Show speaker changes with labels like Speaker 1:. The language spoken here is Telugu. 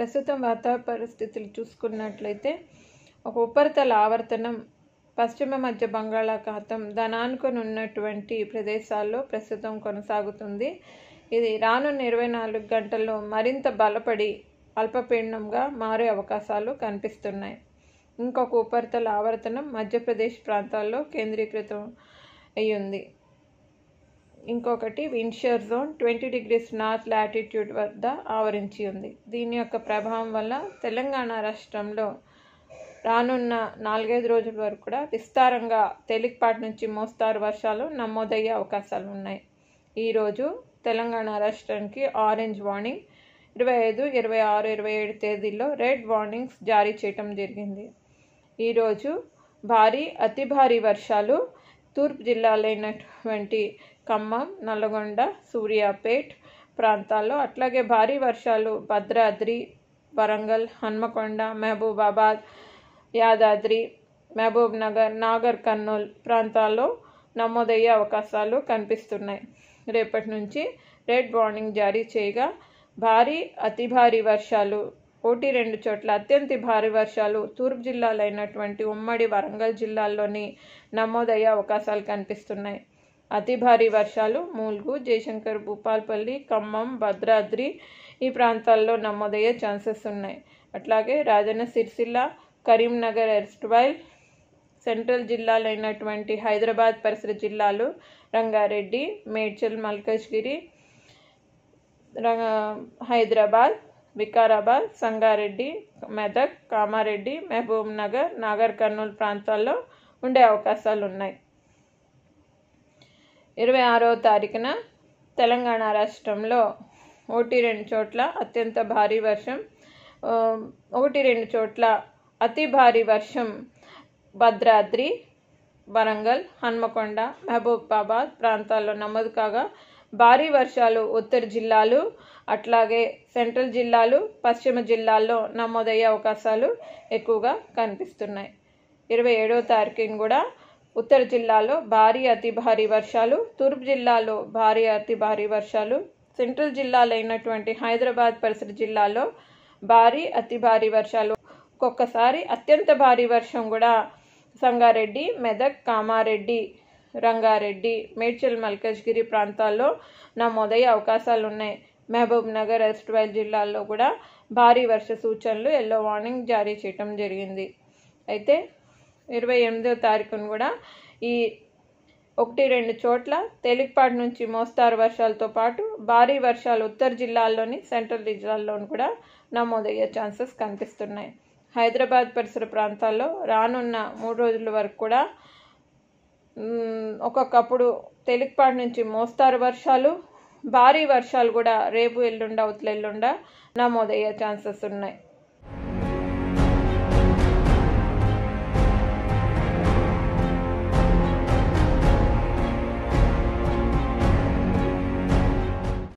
Speaker 1: ప్రస్తుతం వాతావరణ పరిస్థితులు చూసుకున్నట్లయితే ఒక ఉపరితల ఆవర్తనం పశ్చిమ మధ్య బంగాళాఖాతం ధనానుకొని ఉన్నటువంటి ప్రదేశాల్లో ప్రస్తుతం కొనసాగుతుంది ఇది రానున్న ఇరవై నాలుగు గంటల్లో మరింత బలపడి అల్పపీడనంగా మారే అవకాశాలు కనిపిస్తున్నాయి ఇంకొక ఉపరితల ఆవర్తనం మధ్యప్రదేశ్ ప్రాంతాల్లో కేంద్రీకృతం అయ్యింది ఇంకొకటి wind shear zone twenty degrees north latitude వద్ద ఆవరించి ఉంది దీని యొక్క ప్రభావం వల్ల తెలంగాణ రాష్ట్రంలో రానున్న నాలుగైదు రోజుల వరకు కూడా విస్తారంగా తేలికపాటి నుంచి మోస్తారు వర్షాలు నమోదయ్యే అవకాశాలు ఉన్నాయి ఈరోజు తెలంగాణ రాష్ట్రానికి ఆరెంజ్ వార్నింగ్ ఇరవై ఐదు ఇరవై ఆరు ఇరవై ఏడు తేదీల్లో రెడ్ వార్నింగ్స్ జారీ చేయటం జరిగింది ఈరోజు భారీ అతి భారీ వర్షాలు తూర్పు జిల్లాలైనటువంటి ఖమ్మం నల్లగొండ సూర్యాపేట్ ప్రాంతాల్లో అట్లాగే భారీ వర్షాలు భద్రాద్రి వరంగల్ హన్మకొండ మహబూబాబాద్ యాదాద్రి మహబూబ్ నగర్ నాగర్ కర్నూల్ ప్రాంతాల్లో నమోదయ్యే అవకాశాలు కనిపిస్తున్నాయి రేపటి నుంచి రెడ్ వార్నింగ్ జారీ చేయగా భారీ అతి భారీ వర్షాలు ఒకటి రెండు చోట్ల అత్యంత భారీ వర్షాలు తూర్పు జిల్లాలైనటువంటి ఉమ్మడి వరంగల్ జిల్లాల్లోని నమోదయ్యే అవకాశాలు కనిపిస్తున్నాయి అతి భారీ వర్షాలు ములుగు జయశంకర్ భూపాల్పల్లి ఖమ్మం భద్రాద్రి ఈ ప్రాంతాల్లో నమోదయ్యే ఛాన్సెస్ ఉన్నాయి అట్లాగే రాజన్న సిరిసిల్ల కరీంనగర్ ఎర్స్ట్వైల్ సెంట్రల్ జిల్లాలైనటువంటి హైదరాబాద్ పరిసర జిల్లాలు రంగారెడ్డి మేడ్చల్ మల్కజ్గిరి హైదరాబాద్ వికారాబాద్ సంగారెడ్డి మెదక్ కామారెడ్డి మహబూబ్ నగర్ నాగర్ కర్నూలు ప్రాంతాల్లో ఉండే అవకాశాలు ఉన్నాయి ఇరవై ఆరో తారీఖున తెలంగాణ రాష్ట్రంలో ఒకటి రెండు చోట్ల అత్యంత భారీ వర్షం ఒకటి రెండు చోట్ల అతి భారీ వర్షం భద్రాద్రి వరంగల్ హన్మకొండ మహబూబాబాద్ ప్రాంతాల్లో నమోదు కాగా భారీ వర్షాలు ఉత్తర జిల్లాలు అట్లాగే సెంట్రల్ జిల్లాలు పశ్చిమ జిల్లాల్లో నమోదయ్యే అవకాశాలు ఎక్కువగా కనిపిస్తున్నాయి ఇరవై ఏడవ తారీఖున కూడా ఉత్తర జిల్లాలో భారీ అతి భారీ వర్షాలు తూర్పు జిల్లాలో భారీ అతి భారీ వర్షాలు సెంట్రల్ జిల్లాలైనటువంటి హైదరాబాద్ పరిసర జిల్లాలో భారీ అతి భారీ వర్షాలు ఒక్కొక్కసారి అత్యంత భారీ వర్షం కూడా సంగారెడ్డి మెదక్ కామారెడ్డి రంగారెడ్డి మేడ్చల్ మల్కజ్గిరి ప్రాంతాల్లో నమోదయ్యే అవకాశాలు ఉన్నాయి మహబూబ్ నగర్ వెస్ట్వైల్ జిల్లాల్లో కూడా భారీ వర్ష సూచనలు ఎల్లో వార్నింగ్ జారీ చేయటం జరిగింది అయితే ఇరవై ఎనిమిదో తారీఖును కూడా ఈ ఒకటి రెండు చోట్ల తేలికపాటి నుంచి మోస్తారు వర్షాలతో పాటు భారీ వర్షాలు ఉత్తర జిల్లాల్లోని సెంట్రల్ జిల్లాల్లోని కూడా నమోదయ్యే ఛాన్సెస్ కనిపిస్తున్నాయి హైదరాబాద్ పరిసర ప్రాంతాల్లో రానున్న మూడు రోజుల వరకు కూడా ఒక్కొక్కప్పుడు తేలికపాటి నుంచి మోస్తారు వర్షాలు భారీ వర్షాలు కూడా రేపు ఎల్లుండ ఉత్తలెల్లుండ నమోదయ్యే ఛాన్సెస్ ఉన్నాయి